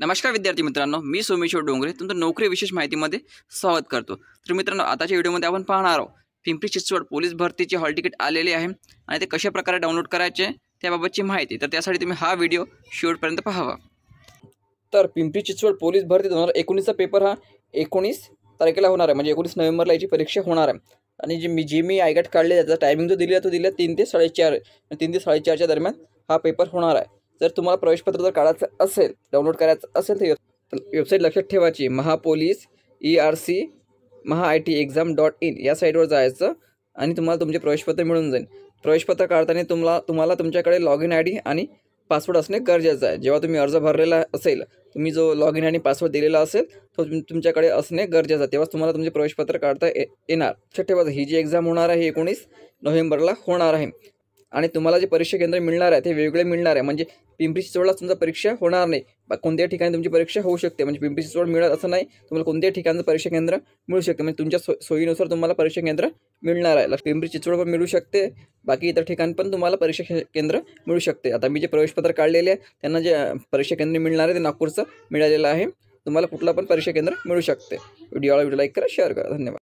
नमस्कार विद्यार्थी मित्रांनो मी सोमेश्वर डोंगरे तुमचं नोकरी विशेष माहितीमध्ये स्वागत करतो तर मित्रांनो आताच्या व्हिडिओमध्ये आपण पाहणार आहोत पिंपरी चिंचवड पोलीस भरतीची हॉल तिकीट आलेली आहे आणि ते कशा प्रकारे डाउनलोड करायचे त्याबाबतची माहिती तर त्यासाठी तुम्ही हा व्हिडिओ शेवटपर्यंत पाहावा तर पिंपरी चिंचवड पोलीस भरती दोन हजार एकोणीसचा पेपर हा एकोणीस तारखेला होणार आहे म्हणजे एकोणीस नोव्हेंबरला याची परीक्षा होणार आहे आणि जे मी जे मी आयगाट काढले त्याचा टायमिंग जो दिला तो दिला तीन ते साडेचार तीन ते साडेचारच्या दरम्यान हा पेपर होणार आहे जर तुम्हाला प्रवेशपत्र जर काढायचं असेल डाउनलोड करायचं असेल तर वेबसाईट लक्षात ठेवायची महापोलीस E R C Maha I T exam dot in या साईटवर जायचं आणि तुम्हाला तुमचे प्रवेशपत्र मिळून जाईल प्रवेशपत्र काढताना तुम्हाला तुम्हाला तुमच्याकडे लॉग इन आय डी आणि पासवर्ड असणे गरजेचं आहे जेव्हा तुम्ही अर्ज भरलेला असेल तुम्ही जो लॉग इन आणि पासवर्ड दिलेला असेल तो तुमच्याकडे असणे गरजेचं आहे तेव्हाच तुम्हाला तुमचे प्रवेशपत्र काढता येणार लक्षात ठेवायचं ही जी एक्झाम होणार आहे एकोणीस नोव्हेंबरला होणार आहे आणि तुम्हाला जे परीक्षा केंद्र मिळणार आहे ते वेगळे मिळणार आहे म्हणजे पिंपरी चिंचवडला तुम्हारा परीक्षा होणार नाही कोणत्याही ठिकाणी तुमची परीक्षा होऊ शकते म्हणजे पिंपरी चिंचवड मिळत असं नाही तुम्हाला कोणत्याही ठिकाणचं परीक्षा केन्द्र मिलू शकते म्हणजे तुमच्या सो सोयीनुसार तुम्हाला परीक्षा केंद्र मिळणार आहे पिंपरी चिंचवड पण मिळू शकते बाकी इतर ठिकाण तुम्हारा परीक्षा केन्द्र मिलू शकते आता मी जे प्रवेशपत्र काढलेले हैं त्यांना जे अं, परीक्षा केंद्र मिळणार आहे ते नागपूरचं मिळालेलं आहे तुम्हाला कुठला परीक्षा केन्द्र मिलू शकते वीडियो व्हिडिओ लाईक करा शेअर करा धन्यवाद